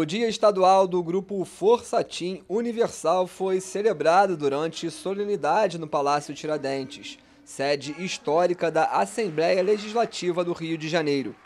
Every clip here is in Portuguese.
O Dia Estadual do Grupo Força Team Universal foi celebrado durante solenidade no Palácio Tiradentes, sede histórica da Assembleia Legislativa do Rio de Janeiro.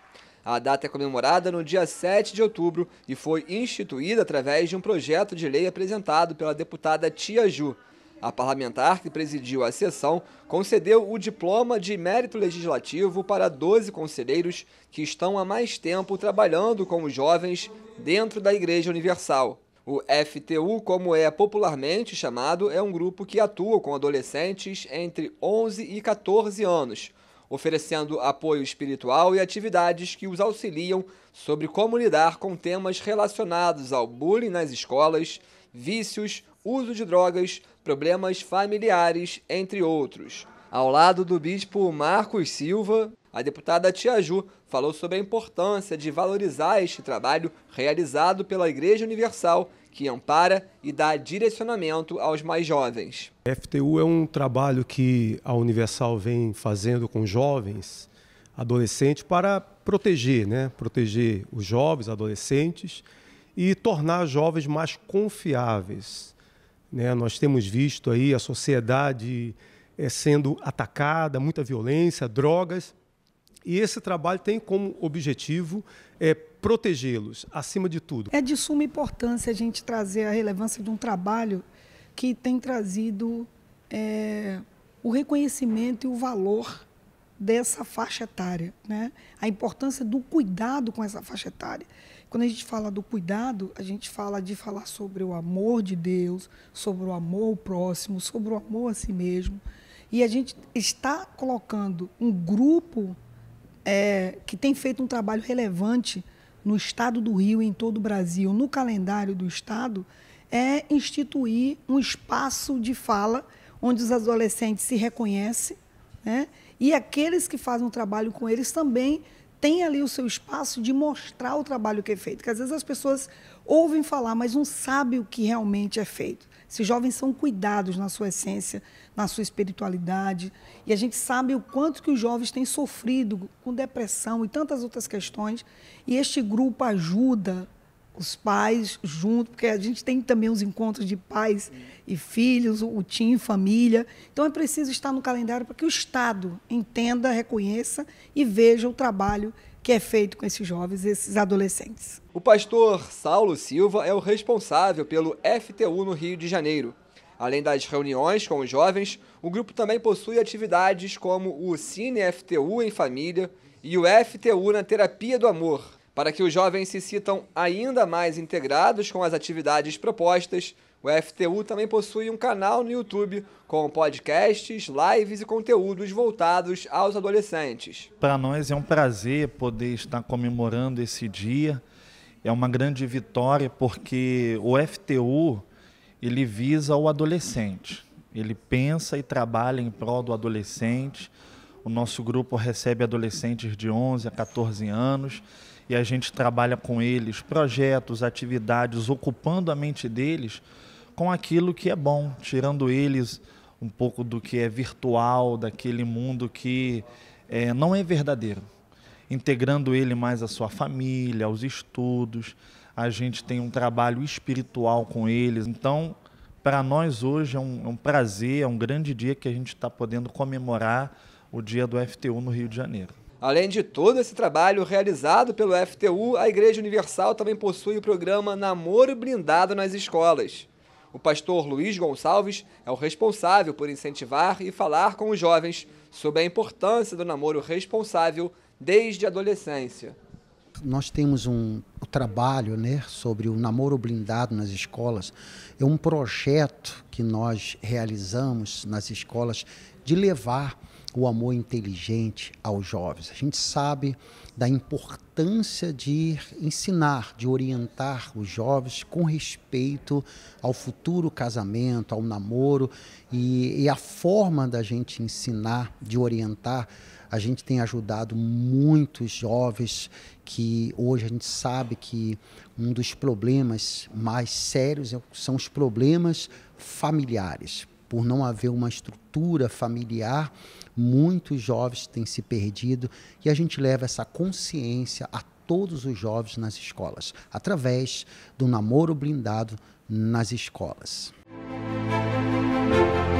A data é comemorada no dia 7 de outubro e foi instituída através de um projeto de lei apresentado pela deputada Tia Ju, a parlamentar que presidiu a sessão concedeu o diploma de mérito legislativo para 12 conselheiros que estão há mais tempo trabalhando com os jovens dentro da Igreja Universal. O FTU, como é popularmente chamado, é um grupo que atua com adolescentes entre 11 e 14 anos, oferecendo apoio espiritual e atividades que os auxiliam sobre como lidar com temas relacionados ao bullying nas escolas, vícios, uso de drogas, problemas familiares, entre outros. Ao lado do bispo Marcos Silva, a deputada Tia Ju falou sobre a importância de valorizar este trabalho realizado pela Igreja Universal, que ampara e dá direcionamento aos mais jovens. FTU é um trabalho que a Universal vem fazendo com jovens, adolescentes, para proteger, né? proteger os jovens, adolescentes e tornar jovens mais confiáveis né? Nós temos visto aí a sociedade é, sendo atacada, muita violência, drogas. E esse trabalho tem como objetivo é, protegê-los, acima de tudo. É de suma importância a gente trazer a relevância de um trabalho que tem trazido é, o reconhecimento e o valor dessa faixa etária, né? A importância do cuidado com essa faixa etária. Quando a gente fala do cuidado, a gente fala de falar sobre o amor de Deus, sobre o amor ao próximo, sobre o amor a si mesmo. E a gente está colocando um grupo é, que tem feito um trabalho relevante no estado do Rio e em todo o Brasil, no calendário do estado, é instituir um espaço de fala onde os adolescentes se reconhecem né? E aqueles que fazem o trabalho com eles também têm ali o seu espaço de mostrar o trabalho que é feito. Porque às vezes as pessoas ouvem falar, mas não sabem o que realmente é feito. Esses jovens são cuidados na sua essência, na sua espiritualidade. E a gente sabe o quanto que os jovens têm sofrido com depressão e tantas outras questões. E este grupo ajuda os pais junto, porque a gente tem também os encontros de pais Sim. e filhos, o, o TIM, família. Então é preciso estar no calendário para que o Estado entenda, reconheça e veja o trabalho que é feito com esses jovens, esses adolescentes. O pastor Saulo Silva é o responsável pelo FTU no Rio de Janeiro. Além das reuniões com os jovens, o grupo também possui atividades como o Cine FTU em Família e o FTU na Terapia do Amor, para que os jovens se sintam ainda mais integrados com as atividades propostas, o FTU também possui um canal no YouTube com podcasts, lives e conteúdos voltados aos adolescentes. Para nós é um prazer poder estar comemorando esse dia. É uma grande vitória porque o FTU ele visa o adolescente. Ele pensa e trabalha em prol do adolescente. O nosso grupo recebe adolescentes de 11 a 14 anos e a gente trabalha com eles projetos, atividades, ocupando a mente deles com aquilo que é bom, tirando eles um pouco do que é virtual, daquele mundo que é, não é verdadeiro, integrando ele mais à sua família, aos estudos. A gente tem um trabalho espiritual com eles. Então, para nós hoje é um, é um prazer, é um grande dia que a gente está podendo comemorar o dia do FTU no Rio de Janeiro. Além de todo esse trabalho realizado pelo FTU, a Igreja Universal também possui o programa Namoro Blindado nas escolas. O pastor Luiz Gonçalves é o responsável por incentivar e falar com os jovens sobre a importância do namoro responsável desde a adolescência. Nós temos um trabalho né, sobre o namoro blindado nas escolas. É um projeto que nós realizamos nas escolas de levar o amor inteligente aos jovens. A gente sabe da importância de ensinar, de orientar os jovens com respeito ao futuro casamento, ao namoro e, e a forma da gente ensinar, de orientar. A gente tem ajudado muitos jovens que hoje a gente sabe que um dos problemas mais sérios é são os problemas familiares por não haver uma estrutura familiar, muitos jovens têm se perdido e a gente leva essa consciência a todos os jovens nas escolas, através do namoro blindado nas escolas. Música